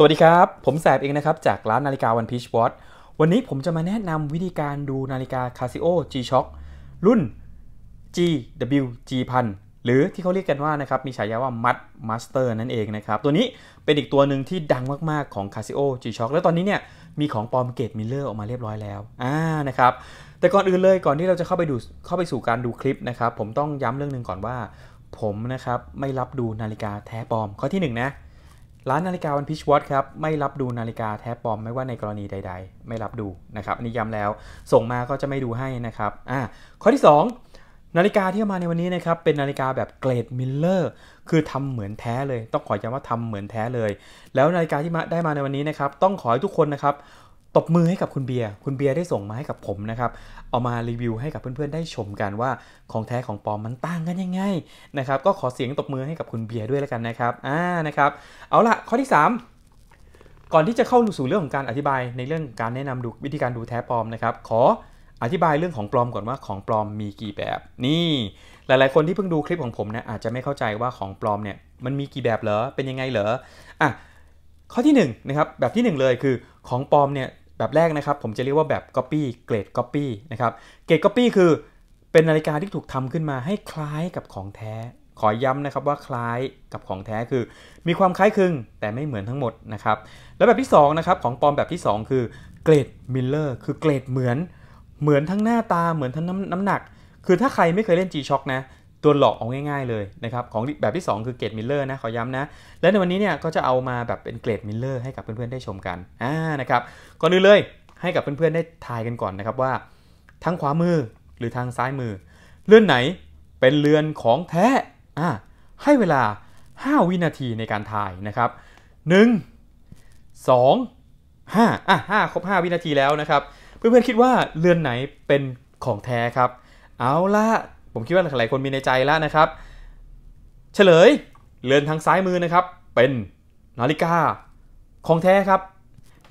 สวัสดีครับ ผมแสบเองนะครับ จากร้านนาฬิกาวันพีชวอตวันนี้ผมจะมาแนะนำวิธีการดูนาฬิกา Casio G-Shock รุ่น GWG พันหรือที่เขาเรียกกันว่านะครับ มีฉายาว่า Mud Master นั่นเองนะครับ ตัวนี้เป็นอีกตัวหนึ่งที่ดังมากๆของ Casio G-Shock แล้วตอนนี้เนี่ยมีของปลอมเกตมิลเลอร์ออกมาเรียบร้อยแล้วอ่านะครับแต่ก่อนอื่นเลยก่อนที่เราจะเข้าไปดูเข้าไปสู่การดูคลิปนะครับผมต้องย้ำเรื่องหนึ่งก่อนว่า ผมนะครับไม่รับดูนาฬิกาแท้ปลอมข้อที่1นนะร้านนาฬิกาวันพิชวอตครับไม่รับดูนาฬิกาแท้ปลอมไม่ว่าในกรณีใด ๆ ไม่รับดูนะครับอันนี้ย้ำแล้วส่งมาก็จะไม่ดูให้นะครับอ่าข้อที่ 2 นาฬิกาที่มาในวันนี้นะครับเป็นนาฬิกาแบบเกรดมิลเลอร์คือทำเหมือนแท้เลย ต้องขอย้ำว่าทำเหมือนแท้เลย แล้วนาฬิกาที่มาได้มาในวันนี้นะครับต้องขอให้ทุกคนนะครับบมือให้กับคุณเบียร์ คุณเบียร์ได้ส่งมาให้กับผมนะครับ เอามารีวิวให้กับเพื่อน ๆได้ชมกันว่า ของแท้ของปลอมมันต่างกันยังไงนะครับ ก็ขอเสียงตบมือให้กับคุณเบียร์ด้วยแล้วกันนะครับ อ่านะครับ เอาละข้อที่ 3 ก่อนที่จะเข้าสู่เรื่องของการอธิบายในเรื่องการแนะนำดูวิธีการดูแท้ปลอมนะครับ ขออธิบายเรื่องของปลอมก่อนว่า ของปลอมมีกี่แบบ นี่หลาย ๆคนที่เพิ่งดูคลิปของผมนะอาจจะไม่เข้าใจว่าของปลอมเนี่ยมันมีกี่แบบเหรอ เป็นยังไงเหรออ่ะข้อที่1นนะครับแบบที่ 1 เลยคือของปลอมเนี่ยแบบแรกนะครับผมจะเรียกว่าแบบ Copy เกรดปป p y นะครับเกรดปป p y คือเป็นนาฬิกาที่ถูกทำขึ้นมาให้คล้ายกับของแท้ ขอย้ำนะครับว่าคล้ายกับของแท้คือมีความคล้ายคลึง แต่ไม่เหมือนทั้งหมดนะครับแล้วแบบที่2นะครับของปลอมแบบที่2 คือเกรดมิลเลอร์คือเกรดเหมือนเหมือนทั้งหน้าตาเหมือนทั้งน้ำน้ำหนัก คือถ้าใครไม่เคยเล่น G-Shock นะตัวหลอกเอาง่ายๆเลยนะครับ ของแบบที่ 2 คือเกรดมิลเลอร์นะขอย้ำนะและในวันนี้เนี่ยก็จะเอามาแบบเป็นเกรดมิลเลอร์ให้กับเพื่อน ๆ ได้ชมกันอ่านะครับก่อนอื่นเลยให้กับเพื่อน ๆ ได้ทายกันก่อนนะครับ ว่าทั้งขวามือหรือทางซ้ายมือ เลื่อนไหนเป็นเรือนของแท้อ่าให้เวลา 5 วินาทีในการทายนะครับ1 2 5อ่ะ5ครบ 5 วินาทีแล้วนะครับเพื่อนๆคิดว่าเรือนไหนเป็นของแท้ครับเอาละผมคิดว่าหลายคนมีในใจแล้วนะครับ เฉลย เรือนทางซ้ายมือนะครับ เป็นนาฬิกาของแท้ครับ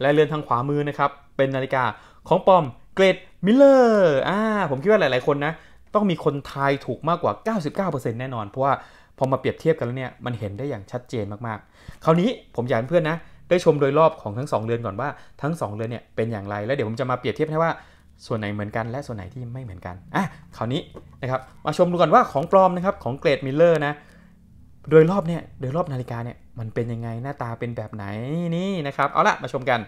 และเรือนทางขวามือนะครับ เป็นนาฬิกาของปอมเกรดมิลเลอร์อ่า ผมคิดว่าหลาย ๆ คนนะต้องมีคนทายถูกมากกว่า 99%แน่นอน เพราะว่าพอมาเปรียบเทียบกันแล้วเนี่ย มันเห็นได้อย่างชัดเจนมาก ๆ คราวนี้ผมอยากเพื่อนนะได้ชมโดยรอบของทั้ง2เรือนก่อนว่า ทั้ง2เรือนเนี่ยเป็นอย่างไร แล้วเดี๋ยวผมจะมาเปรียบเทียบให้ว่าส่วนไหนเหมือนกันและส่วนไหนที่ไม่เหมือนกันอ่ะคราวนี้นะครับ มาชมดูก่อนว่าของปลอมนะครับ ของเกรดมิลเลอร์นะ โดยรอบเนี่ยโดยรอบนาฬิกาเนี่ยมันเป็นยังไงหน้าตาเป็นแบบไหนนี่นะครับเอาละมาชมกัน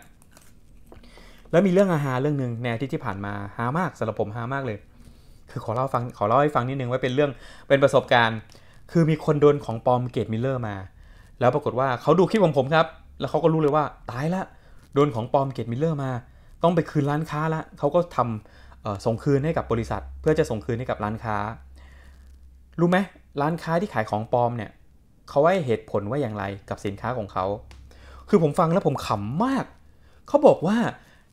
แล้วมีเรื่องอาหาเรื่องหนึ่งในอาทิตย์ที่ผ่านมาฮามากสำหรับผมฮามากเลย คือขอเล่าฟังขอเล่าให้ฟังนิดนึงว่าเป็นเรื่องเป็นประสบการณ์ คือมีคนโดนของปลอมเกรดมิลเลอร์มา แล้วปรากฏว่าเขาดูคลิปของผมครับ แล้วเขาก็รู้เลยว่าตายละโดนของปลอมเกรดมิลเลอร์มาต้องไปคืนร้านค้าละเขาก็ทำส่งคืนให้กับบริษัท เพื่อจะส่งคืนให้กับร้านค้ารู้ไหมร้านค้าที่ขายของปลอมเนี่ยเขาให้เหตุผลว่าอย่างไรกับสินค้าของเขาคือผมฟังแล้วผมขำมากเขาบอกว่า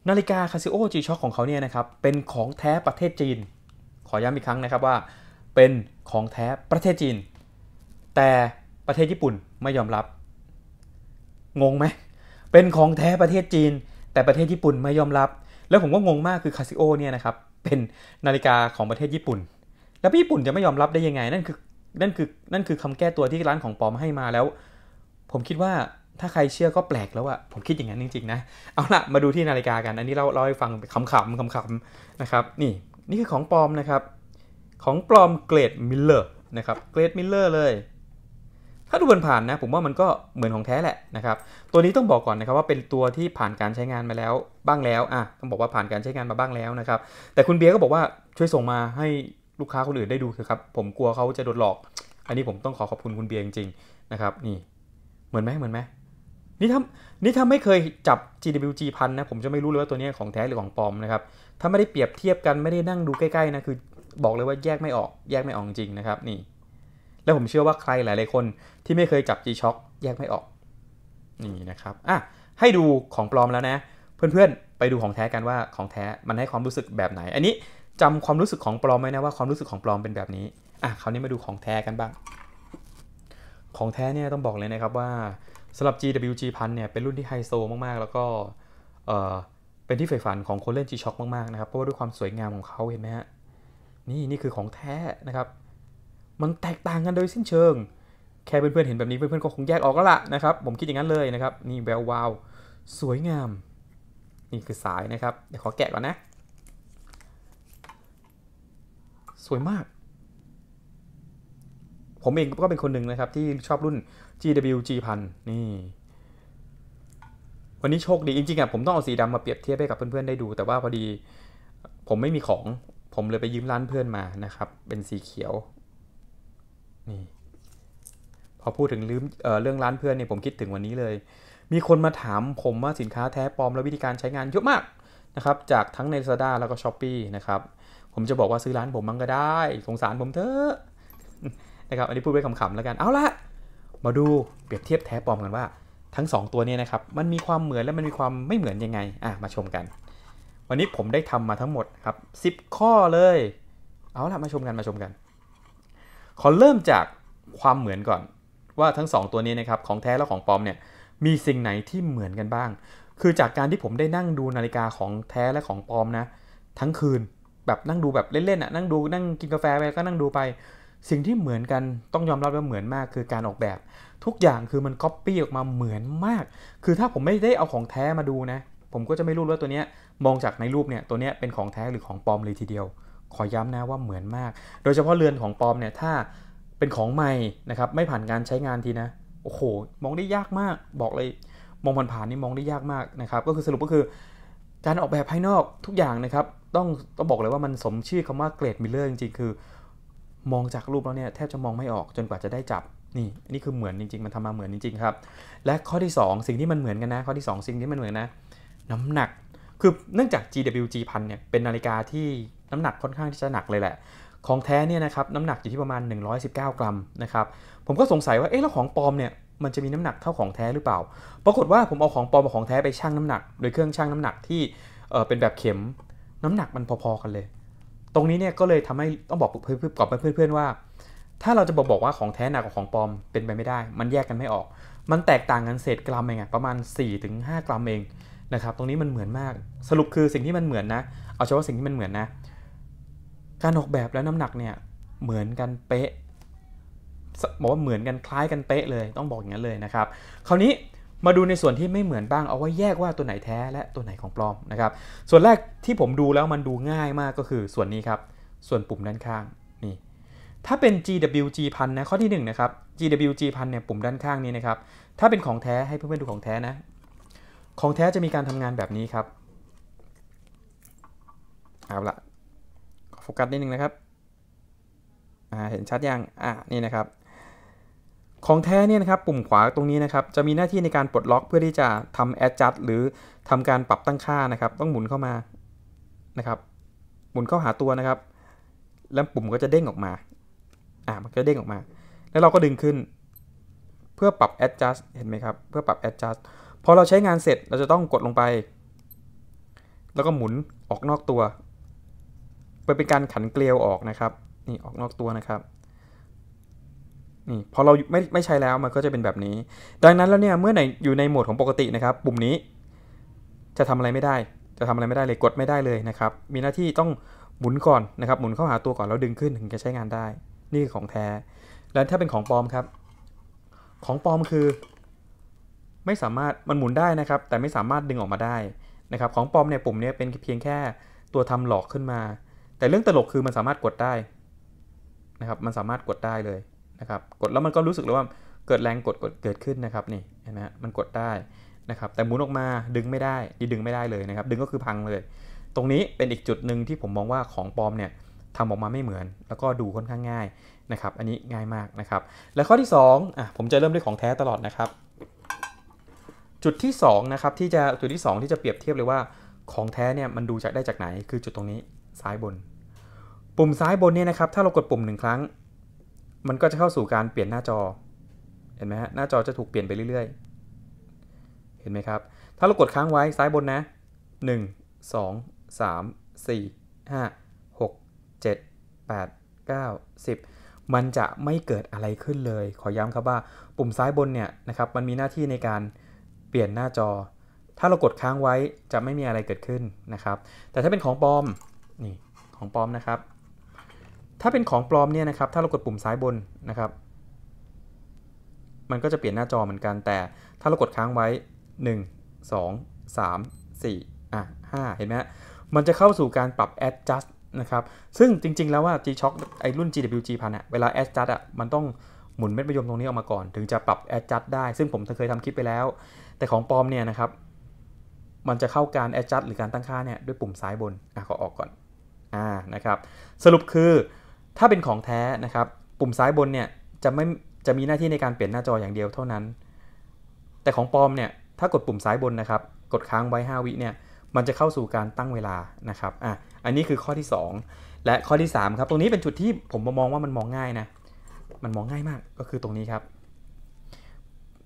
นาฬิกาคาซิโอจีช็อของเขาเนี่ยนะครับเป็นของแท้ประเทศจีน ขอย้ำอีกครั้งนะครับว่า เป็นของแท้ประเทศจีน แต่ประเทศญี่ปุ่นไม่ยอมรับ งงไหมเป็นของแท้ประเทศจีนแต่ประเทศญี่ปุ่นไม่ยอมรับ แล้วผมก็งงมากคือคาซิโอเนี่ยนะครับเป็นนาฬิกาของประเทศญี่ปุ่น แล้วญี่ปุ่นจะไม่ยอมรับได้ยังไงนั่นคือนั่นคือนั่นคือคำแก้ตัวที่ร้านของปอมให้มาแล้ว ผมคิดว่าถ้าใครเชื่อก็แปลกแล้วอะผมคิดอย่างนั้นจริงๆนะเอาละมาดูที่นาฬิกากันอันนี้เราเล่าให้ฟังขำๆขำๆนะครับนี่นี่คือของปลอมนะครับของปลอมเกรดมิลเลอร์นะครับเกรดมิลเลอร์เลยาดูผ่านๆนะผมว่ามันก็เหมือนของแท้แหละนะครับตัวนี้ต้องบอกก่อนนะครับว่าเป็นตัวที่ผ่านการใช้งานมาแล้วบ้างแล้วอ่ะต้องบอกว่าผ่านการใช้งานมาบ้างแล้วนะครับแต่คุณเบียร์ก็บอกว่าช่วยส่งมาให้ลูกค้าคนอื่นได้ดูเถอะครับผมกลัวเขาจะโดนหลอก อันนี้ผมต้องขอขอบคุณคุณเบียร์จริงๆนะครับนี่ เหมือนไหมเหมือนไหมนี่ถ้านี่ถ้าไม่เคยจับ GWG พันนะผมจะไม่รู้เลยว่าตัวนี้ของแท้หรือของปลอมนะครับถ้าไม่ได้เปรียบเทียบกันไม่ได้นั่งดูใกล้ๆนะคือบอกเลยว่าแยกไม่ออกแยกไม่ออกจริงนะครับนี่และผมเชื่อว่าใครหลายๆคน ที่ไม่เคยจับ G-Shock แยกไม่ออก นี่นะครับอ่ะให้ดูของปลอมแล้วนะ เพื่อนๆ ไปดูของแท้กันว่าของแท้มันให้ความรู้สึกแบบไหน อันนี้จำความรู้สึกของปลอมไหมนะว่าความรู้สึกของปลอมเป็นแบบนี้อ่ะคราวนี้มาดูของแท้กันบ้างของแท้เนี่ยต้องบอกเลยนะครับว่าสำหรับ GWG พันเนี่ยเป็นรุ่นที่ไฮโซมากๆแล้วก็เอ่อเป็นที่ใฝ่ฝันของคนเล่น G-Shock มากๆนะครับเพราะว่าด้วยความสวยงามของเขาเห็นไหมฮะนี่นี่คือของแท้นะครับมันแตกต่างกันโดยสิ้นเชิง แค่เพื่อนๆเห็นแบบนี้เพื่อนๆก็คงแยกออกก็ล่ะนะครับ ผมคิดอย่างนั้นเลยนะครับ นี่แวววาว สวยงาม นี่คือสายนะครับ เดี๋ยวขอแกะก่อนนะ สวยมาก ผมเองก็เป็นคนหนึ่งนะครับ ที่ชอบรุ่น GWG พันนี่ วันนี้โชคดีจริงๆอ่ะผมต้องเอาสีดำมาเปรียบเทียบให้กับเพื่อนๆได้ดู แต่ว่าพอดีผมไม่มีของ ผมเลยไปยืมร้านเพื่อนมา นะครับ เป็นสีเขียวนี่ พอพูดถึงลืมเเรื่องร้านเพื่อนเนี่ยผมคิดถึงวันนี้เลย มีคนมาถามผมว่าสินค้าแท้ปลอมและวิธีการใช้งานเยอะมากนะครับจากทั้งใน Lazada แล้วก็ช้อปปีนะครับ ผมจะบอกว่าซื้อร้านผมมั้งก็ได้ สงสารผมเถอะนะครับอันนี้พูดไว้ขำๆแล้วกันเอาละมาดูเปรียบเทียบแท้ปลอมกันว่า ทั้ง 2 ตัวนี้นะครับ มันมีความเหมือนและมันมีความไม่เหมือนยังไงอ่ะมาชมกัน วันนี้ผมได้ทำมาทั้งหมดครับ10 ข้อเลย เอาละมาชมกันมาชมกันขอเริ่มจากความเหมือนก่อน ว่าทั้ง 2 ตัวนี้นะครับของแท้และของปลอมเนี่ยมีสิ่งไหนที่เหมือนกันบ้าง คือจากการที่ผมได้นั่งดูนาฬิกาของแท้และของปลอมนะทั้งคืนแบบนั่งดูแบบเล่นๆอ่ะนั่งดูนั่งกินกาแฟไปก็นั่งดูไป สิ่งที่เหมือนกันต้องยอมรับว่าเหมือนมาก คือการออกแบบ ทุกอย่างคือมันก๊อปปี้ออกมาเหมือนมากคือถ้าผมไม่ได้เอาของแท้มาดูนะผมก็จะไม่รู้ว่าตัวเนี้ยมองจากในรูปเนี่ยตัวเนี้ยเป็นของแท้หรือของปลอมเลยทีเดียวขอย้ำนะว่าเหมือนมาก โดยเฉพาะเรือนของปลอมเนี่ยถ้าเป็นของใหม่นะครับไม่ผ่านการใช้งานทีนะโอ้โหมองได้ยากมากบอกเลย มองผ่านๆนี่มองได้ยากมากนะครับก็คือสรุปก็คือ การออกแบบภายนอกทุกอย่างนะครับ ต้องต้องบอกเลยว่ามันสมชื่อคำว่าเกรดมิลเลอร์จริงๆคือ มองจากรูปแล้วเนี่ยแทบจะมองไม่ออกจนกว่าจะได้จับนี่นี่คือเหมือนจริงๆมันทำมาเหมือนจริงๆครับและข้อที่ 2 สิ่งที่มันเหมือนกันนะ ข้อที่2สิ่งที่มันเหมือนนะน้ำหนักคือเนื่องจาก GWG พันเนี่ยเป็นนาฬิกาที่น้ำหนักค่อนข้างที่จะหนักเลยแหละ ของแท้เนี่ยนะครับน้ำหนักอยู่ที่ประมาณ 119 กรัมนะครับผมก็สงสัยว่าเอ๊ะแล้วของปลอมเนี่ยมันจะมีน้ำหนักเท่าของแท้หรือเปล่าปรากฏว่าผมเอาของปลอมกับของแท้ไปชั่งน้ำหนักโดยเครื่องชั่งน้ำหนักที่เป็นแบบเข็มน้ำหนักมันพอๆกันเลย ตรงนี้เนี่ยก็เลยทำให้ต้องบอกเพื่อนๆกับเพื่อนๆว่า ถ้าเราจะบอกบอกว่าของแท้หนักกว่าของปลอมเป็นไปไม่ได้ มันแยกกันไม่ออก มันแตกต่างกันเศษกรัมเองอะประมาณ 4-5 กรัมเองนะครับตรงนี้มันเหมือนมาก สรุปคือสิ่งที่มันเหมือนนะเอาเฉพาะสิ่งที่มันเหมือนนะการออกแบบและน้ำหนักเนี่ยเหมือนกันเป๊ะบอกว่าเหมือนกันคล้ายกันเป๊ะเลยต้องบอกอย่างนั้นเลยนะครับคราวนี้มาดูในส่วนที่ไม่เหมือนบ้างเอาไว้แยกว่าตัวไหนแท้และตัวไหนของปลอมนะครับส่วนแรกที่ผมดูแล้วมันดูง่ายมากก็คือส่วนนี้ครับ ส่วนปุ่มด้านข้างนี่ถ้าเป็น GWG พันนะข้อที่1นะครับ GWG พันเนี่ยปุ่มด้านข้างนี้นะครับถ้าเป็นของแท้ให้เพื่อนๆดูของแท้นะ ของแท้จะมีการทำงานแบบนี้ครับเอาละโฟกัสนิดนึงนะครับ เห็นชัดยัง อ่ะนี่นะครับ ของแท้เนี่ยนะครับ ปุ่มขวาตรงนี้นะครับ จะมีหน้าที่ในการปลดล็อกเพื่อที่จะทำแอดจัดหรือทำการปรับตั้งค่านะครับ ต้องหมุนเข้ามานะครับ หมุนเข้าหาตัวนะครับ แล้วปุ่มก็จะเด้งออกมา อ่ามันก็เด้งออกมา แล้วเราก็ดึงขึ้น เพื่อปรับ adjust เห็นไหมครับ เพื่อปรับ adjust พอเราใช้งานเสร็จ เราจะต้องกดลงไป แล้วก็หมุนออกนอกตัวไปเป็นการขันเกลียวออกนะครับ นี่ออกนอกตัวนะครับ นี่พอเราไม่ไม่ใช้แล้วมันก็จะเป็นแบบนี้ ดังนั้นแล้วเนี่ยเมื่อไหนอยู่ในโหมดของปกตินะครับปุ่มนี้ จะทำอะไรไม่ได้ จะทำอะไรไม่ได้เลยกดไม่ได้เลยนะครับ มีหน้าที่ต้องหมุนก่อนนะครับ หมุนเข้าหาตัวก่อน แล้วดึงขึ้นถึงจะใช้งานได้ นี่คือของแท้ แล้วถ้าเป็นของปลอมครับ ของปลอมคือ ไม่สามารถมันหมุนได้นะครับ แต่ไม่สามารถดึงออกมาได้นะครับ ของปลอมเนี่ยปุ่มนี้เป็นเพียงแค่ตัวทำหลอกขึ้นมาแต่เรื่องตลกคือมันสามารถกดได้นะครับ มันสามารถกดได้เลยนะครับ กดแล้วมันก็รู้สึกเลยว่าเกิดแรงกดกดเกิดขึ้นนะครับนี่เห็นไหมมันกดได้นะครับ แต่หมุนออกมาดึงไม่ได้ ดีดึงไม่ได้เลยนะครับ ดึงก็คือพังเลย ตรงนี้เป็นอีกจุดหนึ่งที่ผมมองว่าของปลอมเนี่ยทำออกมาไม่เหมือน แล้วก็ดูค่อนข้างง่ายนะครับ อันนี้ง่ายมากนะครับ และข้อที่2อ่ะผมจะเริ่มด้วยของแท้ตลอดนะครับ จุดที่2นะครับที่จะจุดที่ 2 ที่จะเปรียบเทียบเลยว่าของแท้เนี่ยมันดูจากได้จากไหน คือจุดตรงนี้ซ้ายบน ปุ่มซ้ายบนเนี่ยนะครับ ถ้าเรากดปุ่มหนึ่งครั้ง มันก็จะเข้าสู่การเปลี่ยนหน้าจอ เห็นไหมฮะ หน้าจอจะถูกเปลี่ยนไปเรื่อยๆ เห็นไหมครับ ถ้าเรากดค้างไว้ซ้ายบนนะ1 2 3 4 5 6 7 8 9 10 มันจะไม่เกิดอะไรขึ้นเลย ขอย้ำครับว่า ปุ่มซ้ายบนเนี่ยนะครับ มันมีหน้าที่ในการเปลี่ยนหน้าจอ ถ้าเรากดค้างไว้จะไม่มีอะไรเกิดขึ้นนะครับ แต่ถ้าเป็นของปลอมนี่ของปลอมนะครับ ถ้าเป็นของปลอมเนี่ยนะครับ ถ้าเรากดปุ่มซ้ายบนนะครับ มันก็จะเปลี่ยนหน้าจอเหมือนกัน แต่ถ้าเรากดค้างไว้ 1 2 3 4 อ่ะ 5 เห็นไหมมันจะเข้าสู่การปรับ adjust นะครับ ซึ่งจริงๆแล้วว่า G-Shock ไอรุ่น GWG พันอะเวลา adjust อะมันต้องหมุนเม็ดมะยมตรงนี้ออกมาก่อนถึงจะปรับ adjust ได้ ซึ่งผมเคยทำคลิปไปแล้ว แต่ของปลอมเนี่ยนะครับ มันจะเข้าการ adjust หรือการตั้งค่าเนี่ยด้วยปุ่มซ้ายบนอ่ะขอออกก่อนอ่า นะครับ สรุปคือ ถ้าเป็นของแท้ นะครับ ปุ่มซ้ายบน เนี่ย จะไม่ จะมีหน้าที่ในการเปลี่ยนหน้าจออย่างเดียวเท่านั้น แต่ของปลอม เนี่ย ถ้ากดปุ่มซ้ายบน นะครับ กดค้างไว้ 5 วิเนี่ย มันจะเข้าสู่การตั้งเวลา นะครับ อ่ะอันนี้คือข้อที่ 2 และข้อที่3ครับ ตรงนี้เป็นจุดที่ผมมองว่ามันมองง่ายนะ มันมองง่ายมาก ก็คือตรงนี้ครับ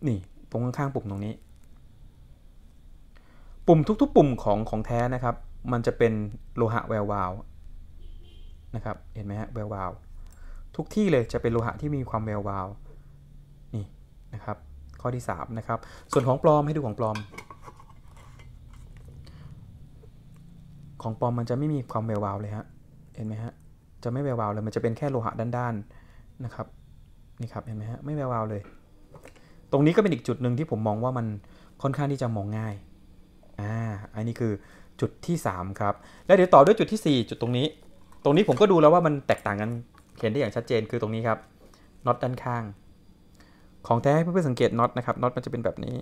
นี่ตรงข้างๆปุ่มตรงนี้ ปุ่มทุกๆ ปุ่มของของแท้ นะครับ มันจะเป็นโลหะแวววาวนะครับเห็นไหมฮะแวววาวทุกที่เลยจะเป็นโลหะที่มีความแวววาวนี่นะครับ ข้อที่3นะครับ ส่วนของปลอมให้ดูของปลอม ของปลอมมันจะไม่มีความแวววาวเลยฮะ เห็นไหมฮะจะไม่แวววาวเลยมันจะเป็นแค่โลหะด้านๆนนะครับนี่ครับเห็นไหมฮะไม่แวววาวเลย ตรงนี้ก็เป็นอีกจุดหนึ่งที่ผมมองว่ามันค่อนข้างที่จะมองง่ายอ่าอันนี้คือจุดที่3ครับ แล้วเดี๋ยวต่อด้วยจุดที่ 4 จุดตรงนี้ตรงนี้ ผมก็ดูแล้วว่ามันแตกต่างกันเห็นได้อย่างชัดเจนคือตรงนี้ครับน็อตด้านข้าง ของแท้เพื่อนๆสังเกตน็อตนะครับน็อตมันจะเป็นแบบนี้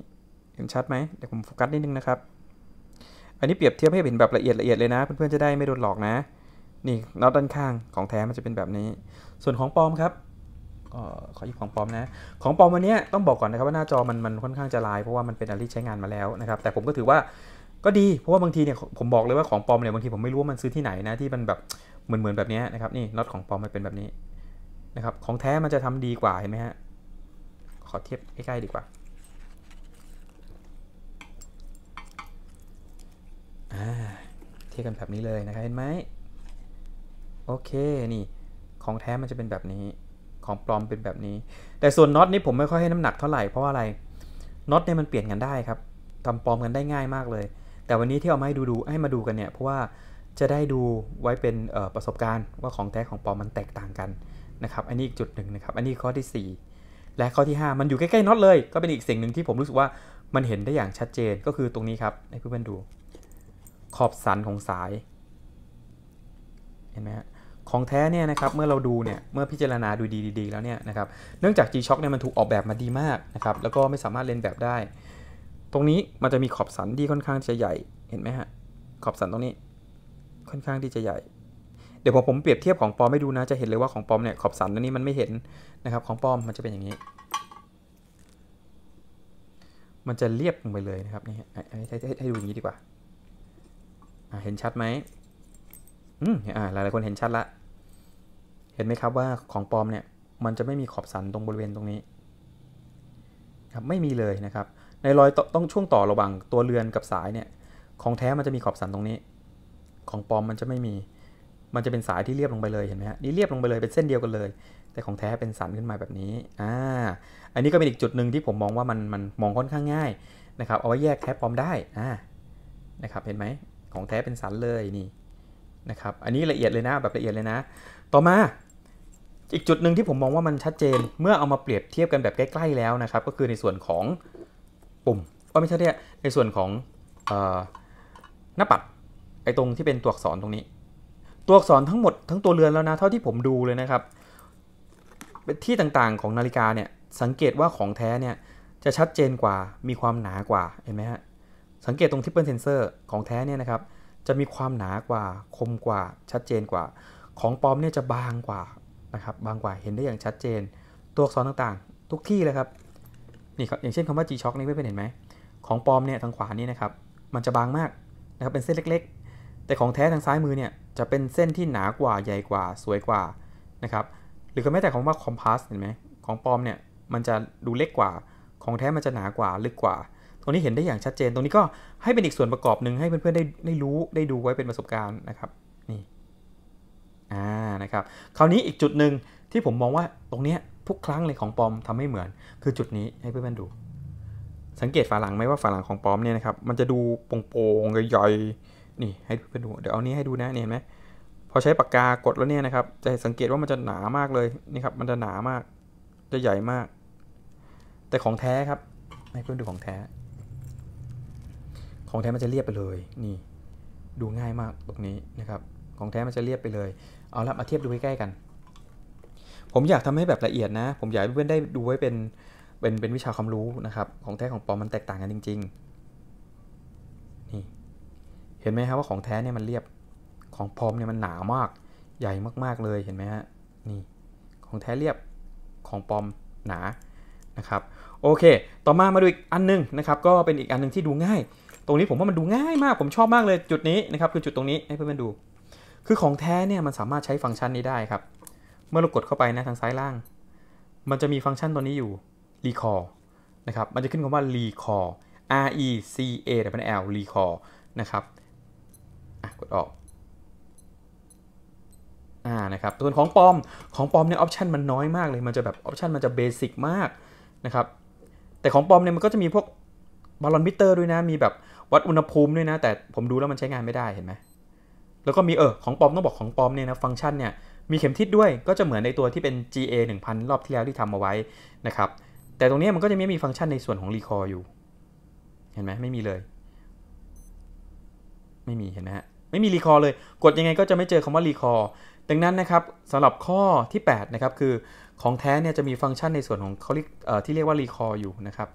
เห็นชัดไหมเดี๋ยวผมโฟกัสนิดนึงนะครับอันนี้เปรียบเทียบให้เห็นแบบละเอียดละเอียดเลยนะเพื่อนๆจะได้ไม่โดนหลอกนะนี่น็อตด้านข้างของแท้มันจะเป็นแบบนี้ ส่วนของปลอมครับขอหยิบของปลอมนะของปลอมวันนี้ต้องบอกก่อนนะครับว่าหน้าจอมันมันค่อนข้างจะลายเพราะว่ามันเป็นอะไรที่ใช้งานมาแล้วนะครับแต่ผมก็ถือว่าก็ดีเพราะว่าบางทีเนี่ยผมบอกเลยว่าของปลอมเนี่ยบางทีผมไม่รู้ว่ามันซื้อที่ไหนนะที่มันแบบเหมือนเหมือนแบบนี้นะครับนี่น็อตของปลอมมันเป็นแบบนี้นะครับของแท้มันจะทำดีกว่าเห็นไหมฮะขอเทียบใกล้ๆดีกว่า เทียบกันแบบนี้เลยนะครับเห็นไหมโอเคนี่ ของแท้มันจะเป็นแบบนี้ ของปลอมเป็นแบบนี้ แต่ส่วนน็อตนี่ผมไม่ค่อยให้น้ำหนักเท่าไหร่ เพราะอะไรน็อตเนี่ยมันเปลี่ยนกันได้ครับทำปลอมกันได้ง่ายมากเลย แต่วันนี้ที่เอามาให้ดูดูให้มาดูกันเนี่ยเพราะว่าจะได้ดูไว้เป็นประสบการณ์ว่าของแท้ของปลอมมันแตกต่างกันนะครับอันนี้อีกจุดหนึ่งนะครับอันนี้ข้อที่ 4 และข้อที่ 5 มันอยู่ใกล้ๆน็อตเลยก็เป็นอีกสิ่งหนึ่งที่ผมรู้สึกว่ามันเห็นได้อย่างชัดเจนก็คือตรงนี้ครับ ให้เพื่อนๆดู ขอบสันของสายเห็นไหมฮะของแท้เนี่ยนะครับ เมื่อเราดูเนี่ย เมื่อพิจารณาดูดีๆแล้วเนี่ยนะครับเนื่องจาก G-Shock เนี่ยมันถูกออกแบบมาดีมากนะครับแล้วก็ไม่สามารถเลนแบบได้ ตรงนี้มันจะมีขอบสันที่ค่อนข้างจะใหญ่เห็นไหมฮะขอบสันตรงนี้ค่อนข้างที่จะใหญ่ เดี๋ยวพอผมเปรียบเทียบของปอมให้ดูนะจะเห็นเลยว่าของปอมเนี่ยขอบสันนนี้มันไม่เห็นนะครับ ของปอมมันจะเป็นอย่างนี้ มันจะเรียบลงไปเลยนะครับนี่ให้ให้ดูอย่างนี้ดีกว่า เห็นชัดไหมอืมอ่าหลายๆคนเห็นชัดละ เห็นไหมครับว่าของปอมเนี่ย มันจะไม่มีขอบสันตรงบริเวณตรงนี้ ครับไม่มีเลยนะครับ ในรอยต้องช่วงต่อระหว่างตัวเรือนกับสายเนี่ย ของแท้มันจะมีขอบสันตรงนี้ของปลอมมันจะไม่มี มันจะเป็นสายที่เรียบลงไปเลยเห็นไหมฮะ นี่เรียบลงไปเลยเป็นเส้นเดียวกันเลย แต่ของแท้เป็นสันขึ้นมาแบบนี้ อ่า อันนี้ก็เป็นอีกจุดหนึ่งที่ผมมองว่ามันมันมองค่อนข้างง่ายนะครับ เอาไว้แยกแท้ปลอมได้อ่านะครับ เห็นไหม ของแท้เป็นสันเลยนี่นะครับ อันนี้ละเอียดเลยนะ แบบละเอียดเลยนะ ต่อมาอีกจุดหนึ่งที่ผมมองว่ามันชัดเจน เมื่อเอามาเปรียบเทียบกันแบบใกล้ๆแล้วนะครับ ก็คือในส่วนของปุ่มก็ไม่ใช่เนี่ยในส่วนของหน้าปัดไอ้ตรงที่เป็นตัวอักษรตรงนี้ ตัวอักษรทั้งหมดทั้งตัวเรือนแล้วนะ เท่าที่ผมดูเลยนะครับ ที่ต่างๆของนาฬิกาเนี่ย สังเกตว่าของแท้เนี่ยจะชัดเจนกว่า มีความหนากว่า เห็นไหมฮะ สังเกตตรงทิปเปิลเซนเซอร์ของแท้เนี่ยนะครับ จะมีความหนากว่าคมกว่าชัดเจนกว่า ของปลอมเนี่ยจะบางกว่านะครับบางกว่า เห็นได้อย่างชัดเจน ตัวอักษรต่างๆ ทุกที่เลยครับ นี่ครับอย่างเช่นคำว่า G-Shock นี่เพื่อนๆเห็นไหม ของปลอมเนี่ยทางขวานี้นะครับ มันจะบางมากนะครับเป็นเส้นเล็กแต่ของแท้ทางซ้ายมือเนี่ยจะเป็นเส้นที่หนากว่าใหญ่กว่าสวยกว่านะครับหรือก็แม้แต่ของว่าคอมพาสเห็นไหมของปลอมเนี่ยมันจะดูเล็กกว่า ของแท้มันจะหนากว่าลึกกว่า ตรงนี้เห็นได้อย่างชัดเจนตรงนี้ก็ให้เป็นอีกส่วนประกอบหนึ่งให้เพื่อนๆได้ได้รู้ได้ดูไว้เป็นประสบการณ์นะครับนี่อ่านะครับ คราวนี้อีกจุดหนึ่งที่ผมมองว่าตรงเนี้ยทุกครั้งเลยของปลอมทำไม่เหมือน คือจุดนี้ให้เพื่อนๆดู สังเกตฝาหลังไหมว่าฝาหลังของปลอมเนี่ยนะครับมันจะดูโป่งๆใหญ่ๆนี่ ให้เพื่อนดูเดี๋ยวเอานี้ให้ดูนะเห็นไหม พอใช้ปากกา กดแล้วเนี่ยนะครับจะสังเกตว่ามันจะหนามากเลยนี่ครับมันจะหนามาก จะใหญ่มาก แต่ของแท้ครับ ให้เพื่อนดูของแท้ ของแท้มันจะเรียบไปเลย นี่ ดูง่ายมากตรงนี้นะครับของแท้มันจะเรียบไปเลย เอาละมาเทียบดูใใกล้ๆกัน ผมอยากทำให้แบบละเอียด นะ ผมอยากให้เพื่อนได้ดูไว้เป็นเป็นเป็นวิชาความรู้นะครับ ของแท้ของปลอมมันแตกต่างกันจริงๆเห็นไหมครับว่าของแท้เนี่ยมันเรียบ ของพรอมเนี่ยมันหนามาก ใหญ่มากๆเลย เห็นไหมฮะ นี่ ของแท้เรียบ ของปลอมหนา นะครับ โอเค ต่อมามาดูอีกอันนึงนะครับ ก็เป็นอีกอันนึงที่ดูง่าย ตรงนี้ผมว่ามันดูง่ายมาก ผมชอบมากเลยจุดนี้นะครับ คือจุดตรงนี้ ให้เพื่อนๆดู คือของแท้เนี่ยมันสามารถใช้ฟังก์ชันนี้ได้ครับ เมื่อเรากดเข้าไปนะทางซ้ายล่าง มันจะมีฟังก์ชันตัวนี้อยู่ recall นะครับ มันจะขึ้นคำว่า recall R E C A น L recall นะครับกดออกอ่านะครับส่วนของปลอมของปลอมเนี่ยออปชันมันน้อยมากเลยมันจะแบบออปชันมันจะเบสิกมากนะครับ แต่ของปลอมเนี่ยมันก็จะมีพวกบอลลอนมิเตอร์ด้วยนะ มีแบบวัดอุณหภูมิด้วยนะ แต่ผมดูแล้วมันใช้งานไม่ได้เห็นไหมแล้วก็มีเออของปลอมต้องบอกของปลอมเนี่ยนะ ฟังก์ชันเนี่ยมีเข็มทิศด้วย ก็จะเหมือนในตัวที่เป็น GA 1000 รอบที่แล้วที่ทำเอาไว้นะครับ แต่ตรงนี้มันก็จะไม่มีฟังก์ชันในส่วนของรีคอร์อยู่เห็นไหมไม่มีเลย ไม่มีเห็นไหมฮะไม่มีรีคอร์เลย กดยังไงก็จะไม่เจอคำว่ารีคอร์ ดังนั้นนะครับสำหรับข้อที่8นะครับคือของแท้เนี่ยจะมีฟังก์ชันในส่วนของเขาที่เรียกว่ารีคอร์อยู่นะครับ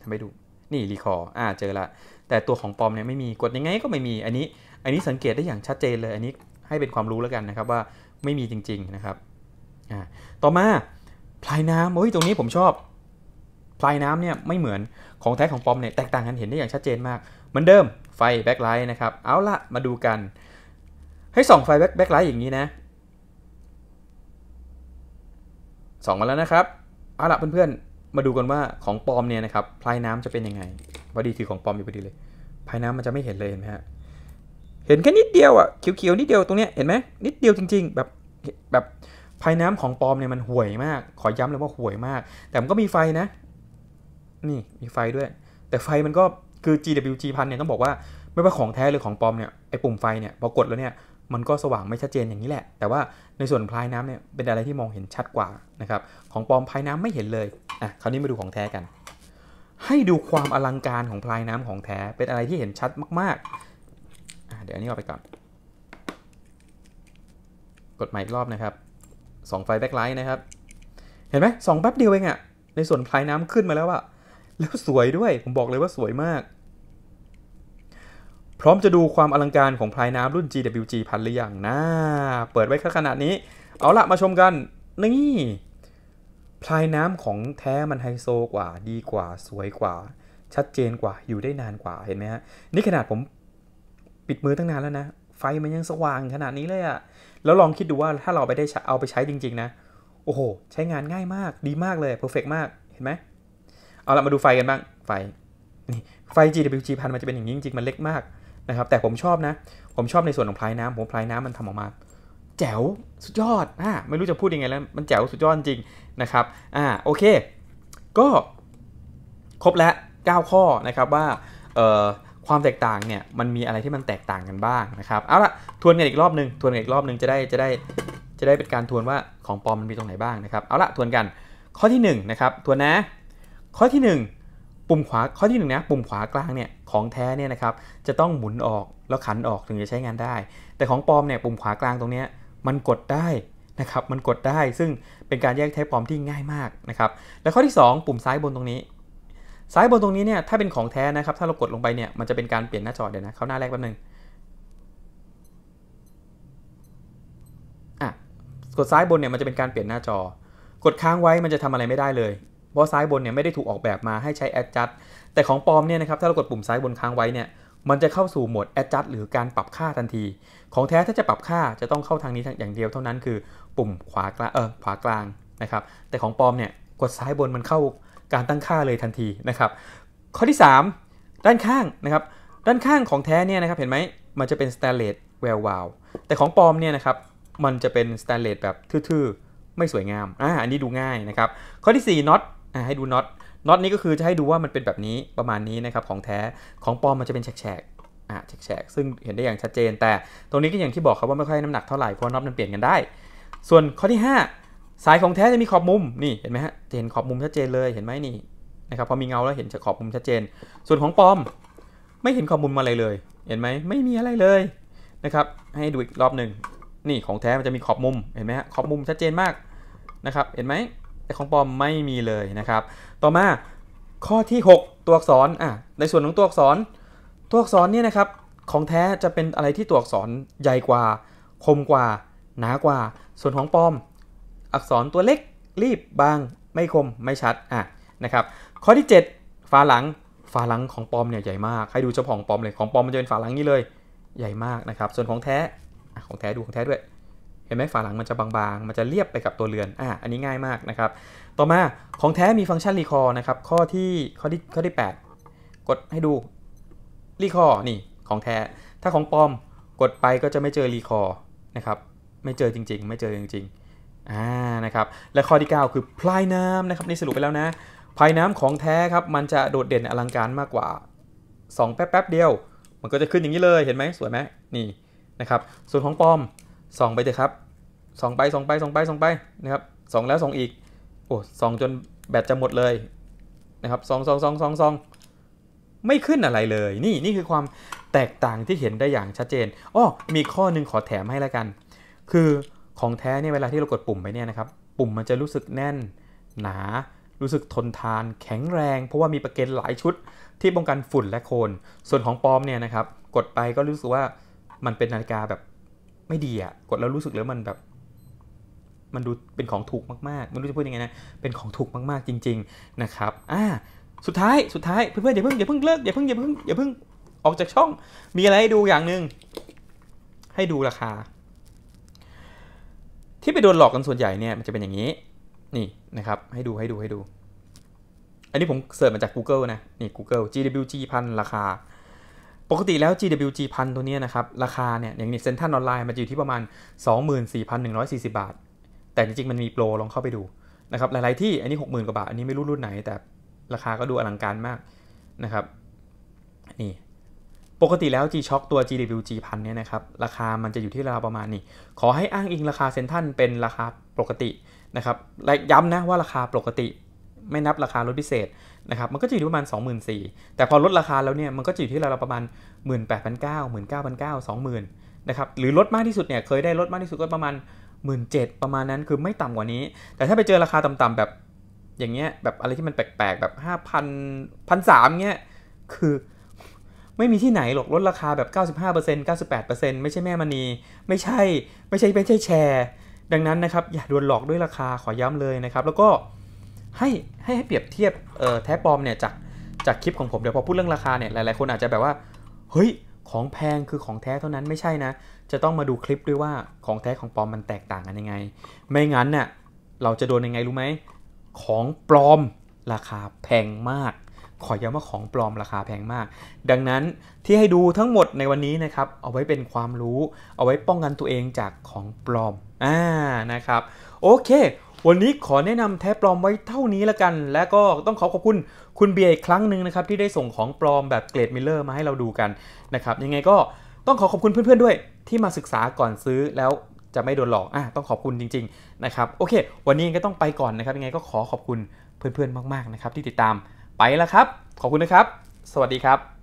ทำไปดูนี่รีคอร์อ่า เจอละ แต่ตัวของปลอมเนี่ยไม่มีกดยังไงก็ไม่มี อันนี้อันนี้สังเกตได้อย่างชัดเจนเลยอันนี้ให้เป็นความรู้แล้วกันนะครับว่าไม่มีจริงๆนะครับอ่าต่อมาพลายน้ำโอ้ยตรงนี้ผมชอบพลายน้ำเนี่ยไม่เหมือนของแท้ของปลอมเนี่ยแตกต่างกันเห็นได้อย่างชัดเจนมาก เหมือนเดิมไฟแบ็คไลท์นะครับ เอาละมาดูกันให้ส่องไฟแบ็คไลท์อย่างนี้นะส่องมาแล้วนะครับ เอาละเพื่อน ๆ มาดูกันว่าของปลอมเนี่ยนะครับพลายน้ำจะเป็นยังไงพอดีถือของปลอมอยู่พอดีเลยพลายน้ำมันจะไม่เห็นเลยเห็นไหมฮะเห็นแค่นิดเดียวอ่ะเขียวๆนิดเดียวตรงเนี้ยเห็นไหมนิดเดียวจริง ๆ แบบแบบภายน้ำของปลอมเนี่ยมันห่วยมาก ขอย้ำเลยว่าห่วยมาก แต่มันก็มีไฟนะ นี่มีไฟด้วย แต่ไฟมันก็คือ GWG พันเนี่ยต้องบอกว่าไม่ว่าของแท้หรือของปลอมเนี่ยไอปุ่มไฟเนี่ยพอกดแล้วเนี่ยมันก็สว่างไม่ชัดเจนอย่างนี้แหละ แต่ว่าในส่วนพลายน้ำเนี่ยเป็นอะไรที่มองเห็นชัดกว่านะครับของปลอมพลายน้ำไม่เห็นเลยอ่ะคราวนี้มาดูของแท้กัน ให้ดูความอลังการของพลายน้ำของแท้เป็นอะไรที่เห็นชัดมากๆอ่ะเดี๋ยวอันนี้เอาไปก่อนกดใหม่อีกรอบนะครับสองไฟแบ็คไลท์นะครับเห็นไหมสองแป๊บเดียวเองอะในส่วนพลายน้ำขึ้นมาแล้วอะแล้วสวยด้วย ผมบอกเลยว่าสวยมากพร้อมจะดูความอลังการของพลายน้ำรุ่น GWG พันหรือยังนะเปิดไว้ขนาดนี้ เอาละมาชมกัน นี่ พลายน้ำของแท้มันไฮโซกว่า ดีกว่าสวยกว่า ชัดเจนกว่า อยู่ได้นานกว่า เห็นไหมฮะ นี่ขนาดผมปิดมือตั้งนานแล้วนะ ไฟมันยังสว่างขนาดนี้เลยอะแล้วลองคิดดูว่าถ้าเราไปได้เอาไปใช้จริง ๆ นะโอ้โห ใช้งานง่ายมากดีมากเลยเพอร์เฟกมากเห็นไหมเอาละมาดูไฟกันบ้างไฟนี่ไฟ GWG พันมันจะเป็นอย่างนี้จริงๆมันเล็กมากนะครับแต่ผมชอบนะผมชอบในส่วนของพลายน้ำผมพลายน้ำมันทำออกมา แจ๋วสุดยอดอ่าไม่รู้จะพูดยังไงแล้วมันแจ๋วสุดยอดจริงนะครับอ่าโอเคก็ครบแล้ว9ข้อนะครับว่าความแตกต่างเนี่ยมันมีอะไรที่มันแตกต่างกันบ้างนะครับเอาละทวนกันอีกรอบหนึ่งทวนกันอีกรอบหนึ่งจะได้จะได้จะได้เป็นการทวนว่าของปลอมมันมีตรงไหนบ้างนะครับเอาละทวนกันข้อที่ 1 นะครับทวนนะ ข้อที่ 1ปุ่มขวาข้อที่หนึ่งนะปุ่มขวากลางเนี่ยของแท้เนี่ยนะครับจะต้องหมุนออกแล้วขันออกถึงจะใช้งานได้ แต่ของปลอมเนี่ยปุ่มขวากลางตรงนี้มันกดได้นะครับมันกดได้ ซึ่งเป็นการแยกแท้ปลอมที่ง่ายมากนะครับแล้วข้อที่ 2 ปุ่มซ้ายบนตรงนี้ ซ้ายบนตรงนี้เนี่ยถ้าเป็นของแท้นะครับถ้าเรากดลงไปเนี่ยมันจะเป็นการเปลี่ยนหน้าจอเดี๋ยวนะเข้าหน้าแรกแป๊บนึงอ่ะกดซ้ายบนเนี่ยมันจะเป็นการเปลี่ยนหน้าจอ กดค้างไว้มันจะทำอะไรไม่ได้เลยเพราะซ้ายบนเนี่ยไม่ได้ถูกออกแบบมาให้ใช้ adjust แต่ของปลอมเนี่ยนะครับ ถ้าเรากดปุ่มซ้ายบนค้างไว้เนี่ย มันจะเข้าสู่โหมด adjust หรือการปรับค่าทันที ของแท้ถ้าจะปรับค่าจะต้องเข้าทางนี้ทางอย่างเดียวเท่านั้นคือ ปุ่มขวากลางเออขวากลางนะครับ แต่ของปลอมเนี่ยกดซ้ายบนมันเข้าการตั้งค่าเลยทันทีนะครับ ข้อที่ 3 ด้านข้างนะครับ ด้านข้างของแท้เนี่ยนะครับเห็นไหมมันจะเป็นสแตนเลสแวววาวแต่ของปลอมเนี่ยนะครับ มันจะเป็นสแตนเลสแบบทื่อๆ ไม่สวยงาม อ่าอันนี้ดูง่ายนะครับ ข้อที่4น็อตให้ดูน็อต น็อตนี้ก็คือจะให้ดูว่ามันเป็นแบบนี้ประมาณนี้นะครับของแท้ของปลอมมันจะเป็นแฉกๆอ่าแฉกๆซึ่งเห็นได้อย่างชัดเจน แต่ตรงนี้ก็อย่างที่บอกครับว่าไม่ค่อยน้ำหนักเท่าไหร่ เพราะน็อตมันเปลี่ยนกันได้ ส่วนข้อที่ 5 สายของแท้จะมีขอบมุม นี่ เห็นไหมฮะจะเห็นขอบมุมชัดเจนเลยเห็นไหมนี่นะครับพอมีเงาแล้วเห็นขอบมุมชัดเจน ส่วนของปลอมไม่เห็นขอบมุมอะไรเลย เห็นไหมไม่มีอะไรเลยนะครับให้ดูอีกรอบหนึ่งนี่ของแท้มันจะมีขอบมุมเห็นไหมฮะขอบมุมชัดเจนมากนะครับเห็นไหมแต่ของปลอมไม่มีเลยนะครับ ต่อมาข้อที่ 6 ตัวอักษร อ่ะในส่วนของตัวอักษร ตัวอักษรเนี่ยนะครับของแท้จะเป็นอะไรที่ตัวอักษรใหญ่กว่า คมกว่าหนากว่า ส่วนของปลอม อักษรตัวเล็กรีบบางไม่คมไม่ชัด อ่ะนะครับข้อที่ 7 ฝาหลังฝาหลังของปลอมเนี่ยใหญ่มากใครดูเจ้าของปลอมเลยของปลอมมันจะเป็นฝาหลังนี้เลย ใหญ่มากนะครับส่วนของแท้ของแท้ดูของแท้ด้วยเห็นไหมฝาหลังมันจะบางๆ มันจะเรียบไปกับตัวเรือน อ่ะอันนี้ง่ายมากนะครับ ต่อมาของแท้มีฟังก์ชันรีคอร์นะครับข้อที่ข้อที่ข้อที่ 8 กดให้ดูรีคอร์นี่ของแท้ ถ้าของปลอมกดไปก็จะไม่เจอรีคอร์นะครับ ไม่เจอจริงๆ ไม่เจอจริงๆอ่านะครับ และข้อที่9คือพลายน้ำนะครับนี่สรุปไปแล้วนะ พลายน้ำของแท้ครับมันจะโดดเด่นอลังการมากกว่า 2 แป๊บๆเดียว มันก็จะขึ้นอย่างนี้เลย เห็นไหมสวยไหมนี่นะครับ ส่วนของปลอมส่องไปเถอะครับส่องไปส่องไปส่องไปส่องไปนะครับส่องแล้วส่องอีกโอ้ส่องจนแบตจะหมดเลยนะครับส่องส่องส่องส่องส่องไม่ขึ้นอะไรเลย นี่นี่คือความแตกต่างที่เห็นได้อย่างชัดเจนอ้อมีข้อนึงขอแถมให้ละกัน คือของแท้เนี่ยเวลาที่เรากดปุ่มไปเนี่ยนะครับปุ่มมันจะรู้สึกแน่น หนารู้สึกทนทาน แข็งแรง เพราะว่ามีประเกณนหลายชุดที่ป้องกันฝุ่นและโคลนส่วนของปลอมเนี่ยนะครับกดไปก็รู้สึกว่ามันเป็นนาฬิกาแบบไม่ดีอะกดแล้วรู้สึกแล้วมันแบบ มันดูเป็นของถูกมากๆไม่รู้จะพูดยังไงนะเป็นของถูกมากๆจริงๆนะครับอ่าสุดท้ายสุดท้ายเพื่อนๆอย่าเพิ่งอย่าเพิ่งเลิกอย่าเพิ่งอย่าเพิ่งอย่าเพิ่งออกจากช่องมีอะไรให้ดูอย่างหนึ่งให้ดูราคา ที่ไปโดนหลอกกันส่วนใหญ่เนี่ยมันจะเป็นอย่างนี้ นี่นะครับให้ดูให้ดูให้ดู อันนี้ผมเสิร์ชมาจาก Google นะนี่ Google GWG พันราคาปกติแล้ว GWG 1 0 0 0ตัวนี้นะครับ ราคาเนี่ยอย่างนี้เซ็นทรัลออนไลน์มันอยู่ที่ประมาณ 24,140 บาท แต่จริงๆมันมีโปรลองเข้าไปดูนะครับหลายๆที่อันนี้ 60,000 กว่าบาทอันนี้ไม่รู้รุ่นไหน แต่ราคาก็ดูอลังการมากนะครับนี่ปกติแล้ว G-Shock ตัว GWG 1 0 0 0เนี่ยนะครับราคามันจะอยู่ที่ราวประมาณนี้ ขอให้อ้างอิงราคาเซ็นทรัลเป็นราคาปกตินะครับและย้ำนะว่าราคาปกติไม่นับราคารถพิเศษนะครับมันก็จะอยู่ที่ประมาณ 24,000แต่พอลดราคาแล้วเนี่ยมันก็จะอยู่ที่เราประมาณ 18,900 1 9 0 0 0นะครับหรือลดมากที่สุดเนี่ยเคยได้ลดมากที่สุดก็ประมาณ 1 7 ประมาณนั้นคือไม่ต่ำกว่านี้ แต่ถ้าไปเจอราคาต่ำๆแบบอย่างเงี้ยแบบอะไรที่มันแปลกๆแบบ5,000 1,300เงี้ยคือไม่มีที่ไหนหรอกลดราคาแบบ 95% 98%ไม่ใช่แม่มณีไม่ใช่ไม่ใช่เป็นใช่แชร์ดังนั้นนะครับอย่าโดนหลอกด้วยราคาขอย้ำเลยนะครับแล้วก็ให้ให้ให้เปรียบเทียบเอ่อแท้ปลอมเนี่ยจากจากคลิปของผมเดี๋ยวพอพูดเรื่องราคาเนี่ยหลายๆคนอาจจะแบบว่าเฮ้ย ของแพงคือของแท้เท่านั้นไม่ใช่นะจะต้องมาดูคลิปด้วยว่าของแท้ของปลอมมันแตกต่างกันยังไง ไม่งั้นเน่ยเราจะโดนยังไงรู้ไหมของปลอมราคาแพงมาก ขอย้ำว่าของปลอมราคาแพงมาก ดังนั้นที่ให้ดูทั้งหมดในวันนี้นะครับเอาไว้เป็นความรู้เอาไว้ป้องกันตัวเองจากของปลอมอ่านะครับโอเควันนี้ขอแนะนำแท้ปลอมไว้เท่านี้ละกัน และก็ต้องขอขอบคุณคุณเบียร์อีกครั้งหนึ่งนะครับที่ได้ส่งของปลอมแบบเกรดมิลเลอร์มาให้เราดูกันนะครับยังไงก็ต้องขอขอบคุณเพื่อนๆด้วยที่มาศึกษาก่อนซื้อแล้วจะไม่โดนหลอกอ่ะต้องขอบคุณจริงๆนะครับโอเควันนี้ก็ต้องไปก่อนนะครับยังไงก็ขอขอบคุณเพื่อนๆมากๆนะครับที่ติดตามไปแล้วครับขอบคุณนะครับสวัสดีครับ